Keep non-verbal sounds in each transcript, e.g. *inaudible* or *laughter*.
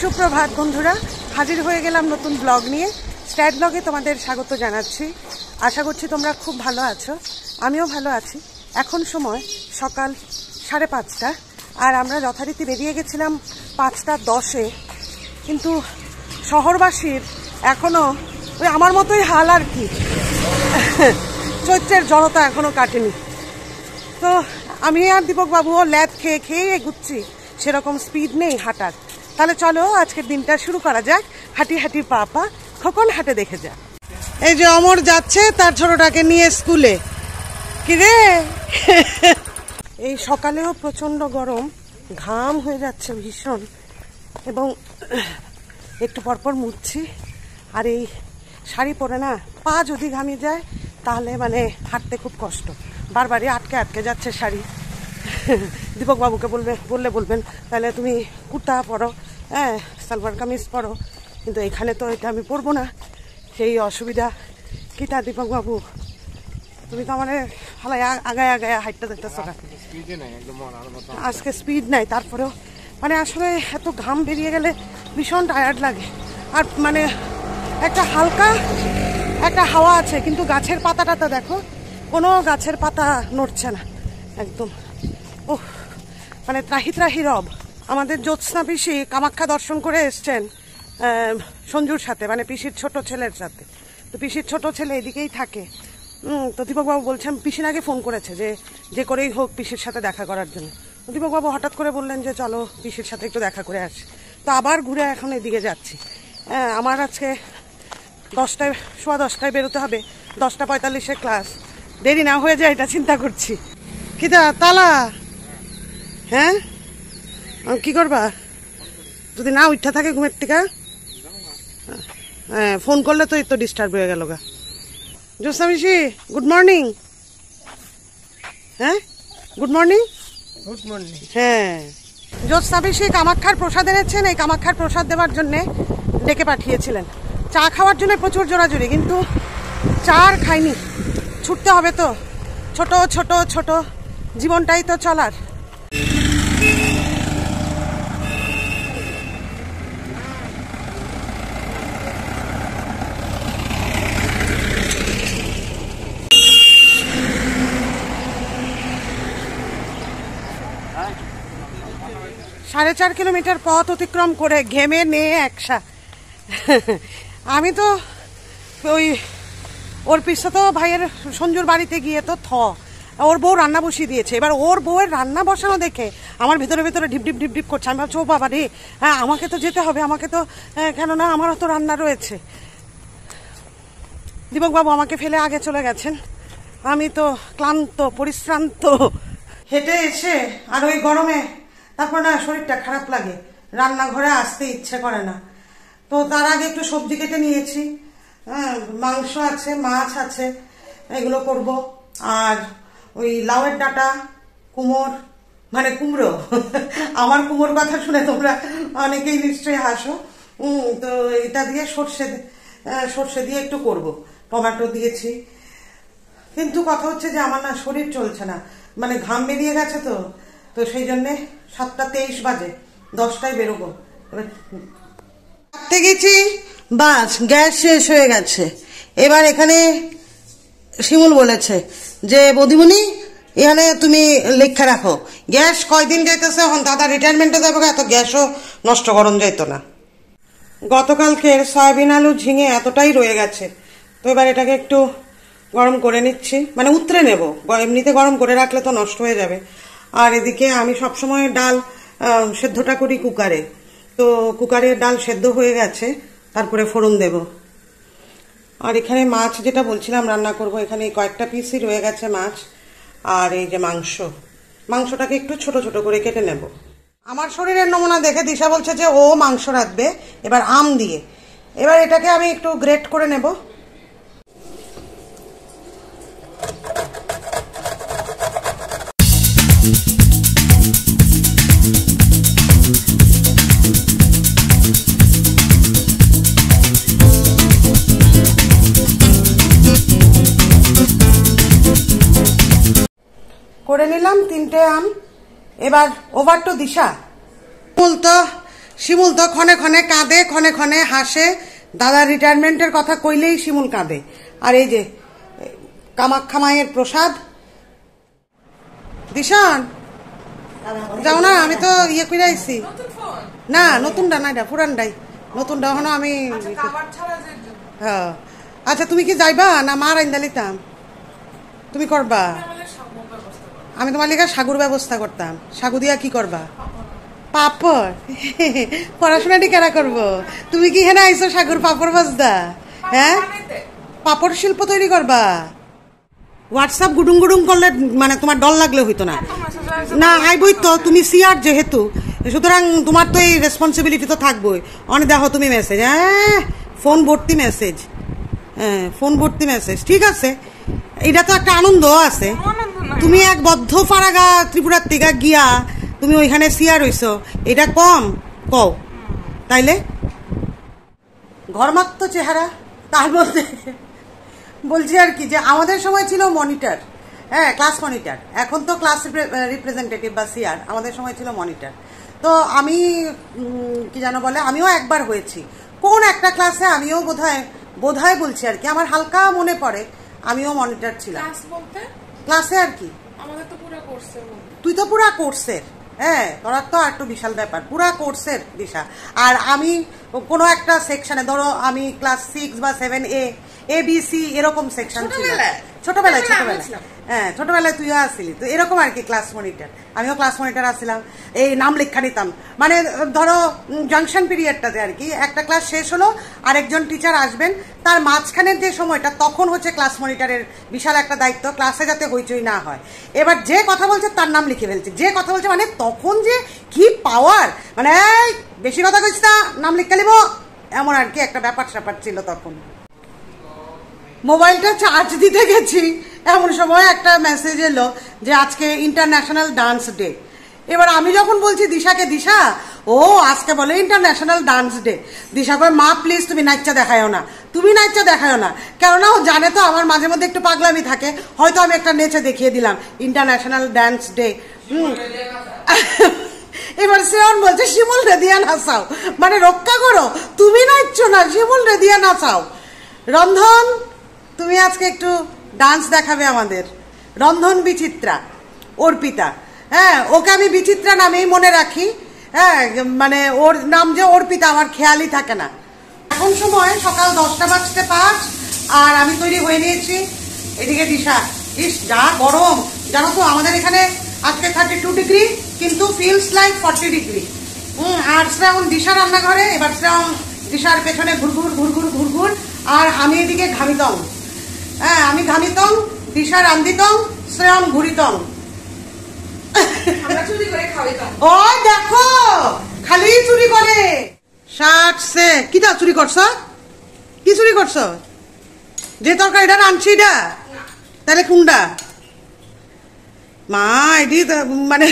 সুপ্রভাত বন্ধুরা হাজির হয়ে গেলাম নতুন ব্লগ নিয়ে স্ট্যাট ব্লগে তোমাদের স্বাগত জানাচ্ছি আশা করছি তোমরা খুব ভালো আছো আমিও ভালো আছি এখন সময় সকাল সাড়ে পাঁচটা আর আমরা যথারীতি বেরিয়ে গেছিলাম পাঁচটা দশে কিন্তু শহরবাসীর এখনও ওই আমার মতোই হাল আর কি চৈত্রের জড়তা এখনও কাটেনি তো আমি আর দীপকবাবুও ল্যাব খেয়ে খেয়ে এগুচ্ছি সেরকম স্পিড নেই হাঁটার তাহলে চলো আজকের দিনটা শুরু করা যাক হাঁটি হাঁটি পা পা খোকন হাটে দেখে যাক এই যে অমর যাচ্ছে তার ছোটটাকে নিয়ে স্কুলে কিরে এই সকালেও প্রচণ্ড গরম ঘাম হয়ে যাচ্ছে ভীষণ এবং একটু পরপর মুড়ছি আর এই শাড়ি পরে না পা যদি ঘামিয়ে যায় তাহলে মানে হাঁটতে খুব কষ্ট বারবারই আটকে আটকে যাচ্ছে শাড়ি দীপকবাবুকে বলবে বললে বলবেন তাহলে তুমি কুর্তা পরো হ্যাঁ সালোয়ার কামিজ পরো কিন্তু এখানে তো এটা আমি পরবো না সেই অসুবিধা কি তা দীপকবাবু তুমি তো আমার হালাই আগায় আগায় হাইটটা দেখতেছো না আজকে স্পিড নাই তারপরেও মানে আসলে এত ঘাম বেরিয়ে গেলে ভীষণ টায়ার্ড লাগে আর মানে একটা হালকা একটা হাওয়া আছে কিন্তু গাছের পাতাটা তো দেখো কোনো গাছের পাতা নড়ছে না একদম ও মানে ত্রাহি ত্রাহি রব আমাদের জ্যোৎস্না পিসি কামাখ্যা দর্শন করে এসছেন সঞ্জুর সাথে মানে পিসির ছোট ছেলের সাথে তো পিসির ছোট ছেলে এদিকেই থাকে তো দীপকবাবু বলছেন পিসির আগে ফোন করেছে যে যে করেই হোক পিসির সাথে দেখা করার জন্য দীপকবাবু হঠাৎ করে বললেন যে চলো পিসির সাথে একটু দেখা করে আসি তো আবার ঘুরে এখন এদিকে যাচ্ছি আমার আজকে দশটায় সোয়া দশটায় বেরোতে হবে দশটা পঁয়তাল্লিশে ক্লাস দেরি না হয়ে যায় এটা চিন্তা করছি কিতা তালা হ্যাঁ কি করবা যদি না উঠা থাকে ঘুমের টিকা হ্যাঁ ফোন করলে তো এই তো ডিস্টার্ব হয়ে গেল গা জোস্তামিশি গুড মর্নিং হ্যাঁ গুড মর্নিং গুড মর্নিং হ্যাঁ জোস্তামিশি কামাক্ষার প্রসাদ এনেছেন এই কামাক্ষার প্রসাদ দেওয়ার জন্যে ডেকে পাঠিয়েছিলেন চা খাওয়ার জন্য প্রচুর জোরাজুরি কিন্তু চা আর খাইনি ছুটতে হবে তো ছোট ছোট ছোট জীবনটাই তো চলার চার কিলোমিটার পথ অতিক্রম করে ঘেমে নেয়ে একসা আমি তো ওই ওর তো ভাইয়ের সঞ্জুর বাড়িতে গিয়ে তো থ ওর বউ রান্না বসিয়ে দিয়েছে এবার ওর বউয়ের রান্না বসানো দেখে আমার ভিতরে ভিতরে ঢিপ ঢিপ ঢিপ ঢিপ করছে আমি ভাবছি ও বাবা রে হ্যাঁ আমাকে তো যেতে হবে আমাকে তো কেননা আমারও তো রান্না রয়েছে দীপকবাবু আমাকে ফেলে আগে চলে গেছেন আমি তো ক্লান্ত পরিশ্রান্ত হেঁটে এসে আর ওই গরমে তারপর না শরীরটা খারাপ লাগে রান্নাঘরে আসতে ইচ্ছে করে না তো তার আগে একটু সবজি কেটে নিয়েছি হ্যাঁ, মাংস আছে মাছ আছে এগুলো করব আর ওই লাউয়ের ডাটা কুমোর মানে কুমড়ো *laughs* আমার কুমোর কথা শুনে তোমরা অনেকেই নিশ্চয়ই হাসো তো এটা দিয়ে সর্ষে সর্ষে দিয়ে একটু করব টমেটো দিয়েছি কিন্তু কথা হচ্ছে যে আমার না শরীর চলছে না মানে ঘাম বেরিয়ে গেছে তো তো সেই জন্যে সাতটা তেইশ বাজে দশটায় বেরোবো এবার থাকতে গেছি বাস গ্যাস শেষ হয়ে গেছে এবার এখানে শিমুল বলেছে যে বদিমণি এখানে তুমি লেখা রাখো গ্যাস কয়দিন যাইতেছে এখন দাদা রিটায়ারমেন্টে যাবে এত গ্যাসও নষ্ট করণ যাইতো না গতকালকের সয়াবিন আলু ঝিঙে এতটাই রয়ে গেছে তো এবার এটাকে একটু গরম করে নিচ্ছি মানে উতরে নেব এমনিতে গরম করে রাখলে তো নষ্ট হয়ে যাবে আর এদিকে আমি সবসময় ডাল সেদ্ধটা করি কুকারে তো কুকারে ডাল সেদ্ধ হয়ে গেছে তারপরে ফোড়ন দেব আর এখানে মাছ যেটা বলছিলাম রান্না করব এখানে কয়েকটা পিসই রয়ে গেছে মাছ আর এই যে মাংস মাংসটাকে একটু ছোট ছোট করে কেটে নেব আমার শরীরের নমুনা দেখে দিশা বলছে যে ও মাংস রাখবে এবার আম দিয়ে এবার এটাকে আমি একটু গ্রেট করে নেবো করে নিলাম তিনটে আম এবার ওভার টু দিশা শিমুল তো শিমুল তো ক্ষণে ক্ষণে কাঁদে ক্ষণে ক্ষণে হাসে দাদা রিটায়ারমেন্টের কথা কইলেই শিমুল কাঁদে আর এই যে মায়ের প্রসাদ দিশান যাও না আমি তো ইয়ে করে আইছি না নতুনটা না এটা পুরানটাই নতুনটা হনো আমি আচ্ছা, হ্যাঁ আচ্ছা তুমি কি যাইবা না মার আইন দিতাম তুমি করবা আমি তোমার লেখা সাগুর ব্যবস্থা করতাম সাগু দিয়া কি করবা পাপড় পড়াশোনাটি কেনা করব তুমি কি হেনা আইসো সাগুর পাপড় বাজদা হ্যাঁ পাপড় শিল্প তৈরি করবা হোয়াটসঅ্যাপ গুডুং গুডুং করলে মানে তোমার ডল লাগলে হইতো না না বই তো তুমি সিয়ার যেহেতু সুতরাং তোমার তো এই রেসপন্সিবিলিটি তো থাকবই অনেক দেখো তুমি মেসেজ হ্যাঁ ফোন ভর্তি মেসেজ হ্যাঁ ফোন ভর্তি মেসেজ ঠিক আছে এটা তো একটা আনন্দ আছে তুমি এক বদ্ধ ফারাগা ত্রিপুরার থেকে গিয়া তুমি ওইখানে সিয়া রইছ এটা কম কও তাইলে ঘরমাত্র চেহারা তার বলতে বলছি আর কি যে আমাদের সময় ছিল মনিটর হ্যাঁ ক্লাস মনিটর এখন তো ক্লাস রিপ্রেজেন্টেটিভ বা সিয়ার আমাদের সময় ছিল মনিটর তো আমি কি যেন বলে আমিও একবার হয়েছি কোন একটা ক্লাসে আমিও বোধহয় বোধহয় বলছি আর কি আমার হালকা মনে পড়ে আমিও মনিটর ছিলাম ক্লাসে আর কি তুই তো পুরা কোর্সের হ্যাঁ তোরা তো একটু বিশাল ব্যাপার পুরা কোর্সের দিশা আর আমি কোনো একটা সেকশনে ধরো আমি ক্লাস সিক্স বা সেভেন এ এ বি সি এরকম সেকশন ছিল ছোটবেলায় ছোটবেলায় হ্যাঁ ছোটবেলায় তুইও আসলি তো এরকম আর কি ক্লাস মনিটর আমিও ক্লাস মনিটর আসছিলাম এই নাম লেখা নিতাম মানে ধরো জাংশন পিরিয়ডটাতে আর কি একটা ক্লাস শেষ হলো আরেকজন টিচার আসবেন তার মাঝখানের যে সময়টা তখন হচ্ছে ক্লাস মনিটরের বিশাল একটা দায়িত্ব ক্লাসে যাতে হইচই না হয় এবার যে কথা বলছে তার নাম লিখে ফেলছে যে কথা বলছে মানে তখন যে কি পাওয়ার মানে বেশি কথা কইছি না নাম লিখে লিব এমন আর কি একটা ব্যাপার স্যাপার ছিল তখন মোবাইলটা চার্জ দিতে গেছি এমন সময় একটা মেসেজ এলো যে আজকে ইন্টারন্যাশনাল ডান্স ডে এবার আমি যখন বলছি দিশাকে দিশা ও আজকে বলে ইন্টারন্যাশনাল ডান্স ডে দিশা করে মা প্লিজ তুমি নাচ্চা দেখায়ও না তুমি নাচ্চা দেখায়ও না কেননা ও জানে তো আমার মাঝে মধ্যে একটু পাগলামি থাকে হয়তো আমি একটা নেচে দেখিয়ে দিলাম ইন্টারন্যাশনাল ডান্স ডে হুম এবার শ্রেয়ন বলছে শিমুল রেদিয়া নাচাও মানে রক্ষা করো তুমি নাচছো না শিমুল রেদিয়া নাচাও রন্ধন তুমি আজকে একটু ডান্স দেখাবে আমাদের রন্ধন বিচিত্রা অর্পিতা হ্যাঁ ওকে আমি বিচিত্রা নামেই মনে রাখি হ্যাঁ মানে ওর নাম যে অর্পিতা আমার খেয়ালই থাকে না এখন সময় সকাল দশটা বাজতে পাঁচ আর আমি তৈরি হয়ে নিয়েছি এদিকে দিশা ইস যা গরম জানো তো আমাদের এখানে আজকে থার্টি টু ডিগ্রি কিন্তু ফিলস লাইক ফর্টি ডিগ্রি হুম আর শ্রাবণ দিশা রান্নাঘরে এবার শ্রাবণ দিশার পেছনে ঘুরঘুর ঘুরঘুর ঘুরঘুর আর আমি এদিকে ঘামিতম হ্যাঁ আমি ঘামিতং দিশা রান্ধিতং শ্রেয়ম ঘুরিতম ও দেখো খালি চুরি করে ষাট সে কি দা চুরি করছো কি চুরি করছো যে এটা রাঁধছি এটা তাহলে কোনটা মা এটি মানে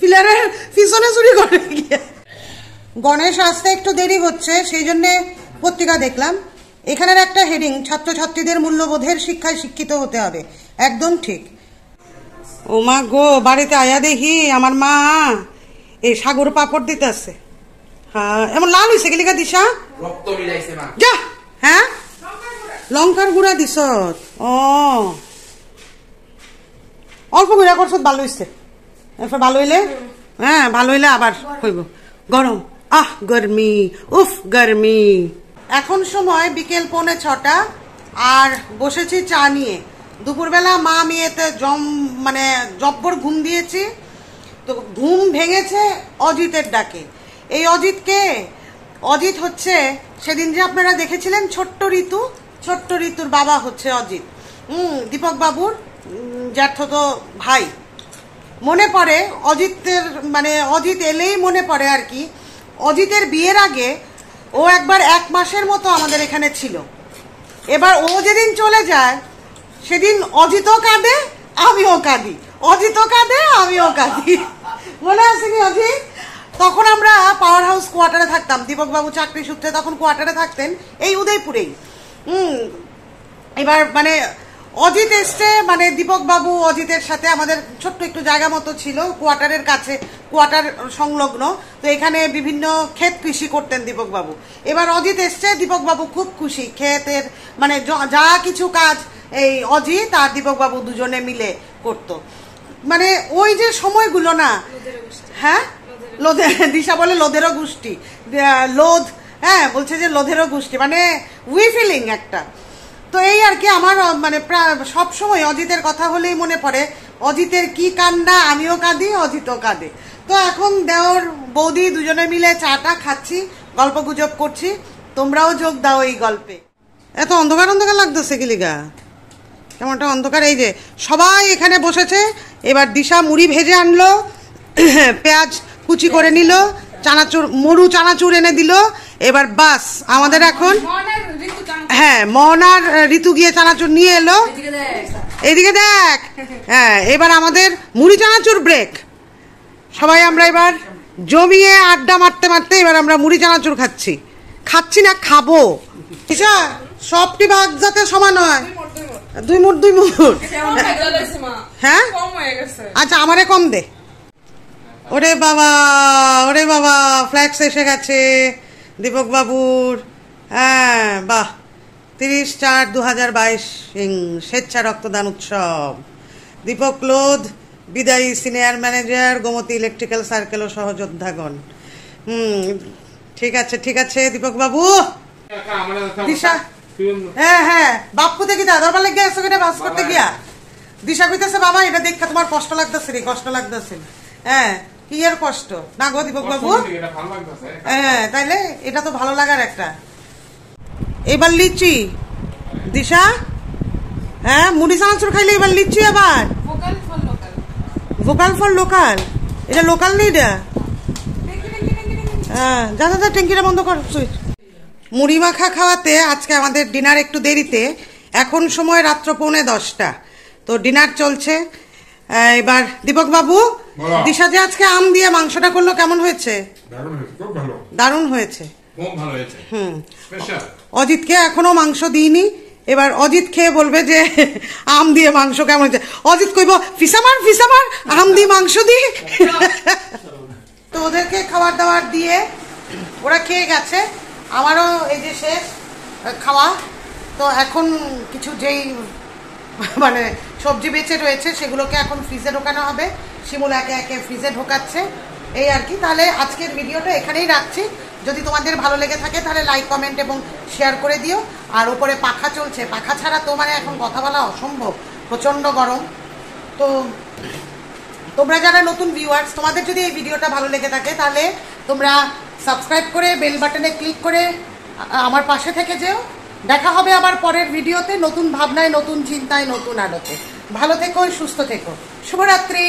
পিলারের পিছনে চুরি করে গণেশ আসতে একটু দেরি হচ্ছে সেই জন্যে পত্রিকা দেখলাম এখানের একটা হেডিং ছাত্রছাত্রীদের মূল্যবোধের শিক্ষায় শিক্ষিত হতে হবে একদম ঠিক ও মা গো বাড়িতে আয়া দেখি আমার মা এই সাগর পাপড় দিতেছে হ্যাঁ এমন লাল হয়েছে গেলিকা গা দিশা যা হ্যাঁ লঙ্কার গুঁড়া দিছ ও অল্প গুঁড়া করছ ভালো হয়েছে এরপর ভালো হইলে হ্যাঁ ভালো হইলে আবার হইব গরম আহ গরমি উফ গরমি এখন সময় বিকেল পৌনে ছটা আর বসেছি চা নিয়ে দুপুরবেলা মা মেয়েতে জম মানে জব্বর ঘুম দিয়েছি তো ঘুম ভেঙেছে অজিতের ডাকে এই অজিতকে অজিত হচ্ছে সেদিন যে আপনারা দেখেছিলেন ছোট্ট ঋতু ছোট্ট ঋতুর বাবা হচ্ছে অজিত হুম দীপক বাবুর ভাই মনে পড়ে অজিতের মানে অজিত এলেই মনে পড়ে আর কি অজিতের বিয়ের আগে ও একবার এক মাসের মতো আমাদের এখানে ছিল এবার ও যেদিন চলে যায় সেদিন অজিত কাঁদে আমিও কাঁদি অজিত কাঁদে আমিও কাঁদি মনে কি অজিত তখন আমরা পাওয়ার হাউস কোয়ার্টারে থাকতাম দীপকবাবু চাকরি সূত্রে তখন কোয়ার্টারে থাকতেন এই উদয়পুরেই হুম এবার মানে অজিত এসছে মানে দীপক বাবু অজিতের সাথে আমাদের ছোট্ট একটু জায়গা মতো ছিল কোয়ার্টারের কাছে কোয়ার্টার সংলগ্ন তো এখানে বিভিন্ন ক্ষেত কৃষি করতেন দীপক বাবু এবার অজিত এসছে দীপক বাবু খুব খুশি ক্ষেতের মানে যা কিছু কাজ এই অজিত আর দীপক বাবু দুজনে মিলে করত মানে ওই যে সময়গুলো না হ্যাঁ লোধে দিশা বলে লোধেরও গোষ্ঠী লোধ হ্যাঁ বলছে যে লোধেরও গোষ্ঠী মানে উই ফিলিং একটা তো এই আর কি আমার মানে সব সময় অজিতের কথা হলেই মনে পড়ে অজিতের কি কান্না আমিও কাঁদি অজিতও কাঁদে তো এখন দেওর বৌদি দুজনে মিলে চাটা খাচ্ছি গল্প গুজব করছি তোমরাও যোগ দাও এই গল্পে এত অন্ধকার অন্ধকার লাগতেছে কিলিগা কেমনটা অন্ধকার এই যে সবাই এখানে বসেছে এবার দিশা মুড়ি ভেজে আনলো *coughs* পেঁয়াজ কুচি করে নিল চানাচুর মরু চানাচুর এনে দিল এবার বাস আমাদের এখন আচ্ছা। হ্যাঁ মহনার ঋতু গিয়ে চানাচুর নিয়ে এলো এদিকে দেখ হ্যাঁ এবার আমাদের মুড়ি চানাচুর ব্রেক সবাই আমরা এবার জমিয়ে আড্ডা মারতে মারতে এবার আমরা মুড়ি চানাচুর খাচ্ছি খাচ্ছি না খাবো আচ্ছা, সবটি ভাগ যাতে সমান হয় দুই মুঠ দুই মুঠ আচ্ছা, হ্যাঁ আচ্ছা আমারে কম দে ওরে বাবা ওরে বাবা ফ্ল্যাক্স এসে গেছে দীপক বাবুর হ্যাঁ বাহ তিরিশ চার দু হাজার বাইশ স্বেচ্ছা রক্তদান উৎসব দীপক লোধ বিদায়ী senior manager Gomati electrical circle ও সহযোদ্ধাগণ হুম ঠিক আছে ঠিক আছে দীপক বাবু দিশা হ্যাঁ হ্যাঁ বাপ্পু দেখি দাদা বেলা গিয়ে আসো বাস করতে গিয়া দিশা কইতেছে বাবা এটা দেখা তোমার কষ্ট লাগতেছে কষ্ট লাগতেছে হ্যাঁ কি এর কষ্ট না গো দীপক বাবু হ্যাঁ তাইলে এটা তো ভালো লাগার একটা এবার লিচি দিশা হ্যাঁ মুড়ি চানাচুর খাইলে এবার লিচি আবার ভোকাল ফর লোকাল এটা লোকাল নেই এটা হ্যাঁ যা যা ট্যাঙ্কিটা বন্ধ কর সুইচ মুড়ি মাখা খাওয়াতে আজকে আমাদের ডিনার একটু দেরিতে এখন সময় রাত্র পৌনে দশটা তো ডিনার চলছে এবার দীপক বাবু দিশা যে আজকে আম দিয়ে মাংসটা করলো কেমন হয়েছে দারুণ হয়েছে হুম অজিতকে এখনও মাংস দিইনি এবার অজিত খেয়ে বলবে যে আম দিয়ে মাংস কেমন হয়েছে অজিত কইব ফিসামার ফিসামার আম দিয়ে মাংস দি তো ওদেরকে খাবার দাবার দিয়ে ওরা খেয়ে গেছে আমারও এই যে শেষ খাওয়া তো এখন কিছু যেই মানে সবজি বেঁচে রয়েছে সেগুলোকে এখন ফ্রিজে ঢোকানো হবে শিমুল একে একে ফ্রিজে ঢোকাচ্ছে এই আর কি তাহলে আজকের ভিডিওটা এখানেই রাখছি যদি তোমাদের ভালো লেগে থাকে তাহলে লাইক কমেন্ট এবং শেয়ার করে দিও আর ওপরে পাখা চলছে পাখা ছাড়া তোমার মানে এখন কথা বলা অসম্ভব প্রচণ্ড গরম তো তোমরা যারা নতুন ভিউয়ার্স তোমাদের যদি এই ভিডিওটা ভালো লেগে থাকে তাহলে তোমরা সাবস্ক্রাইব করে বেল বাটনে ক্লিক করে আমার পাশে থেকে যেও দেখা হবে আবার পরের ভিডিওতে নতুন ভাবনায় নতুন চিন্তায় নতুন আলোতে ভালো থেকো সুস্থ থেকো শুভরাত্রি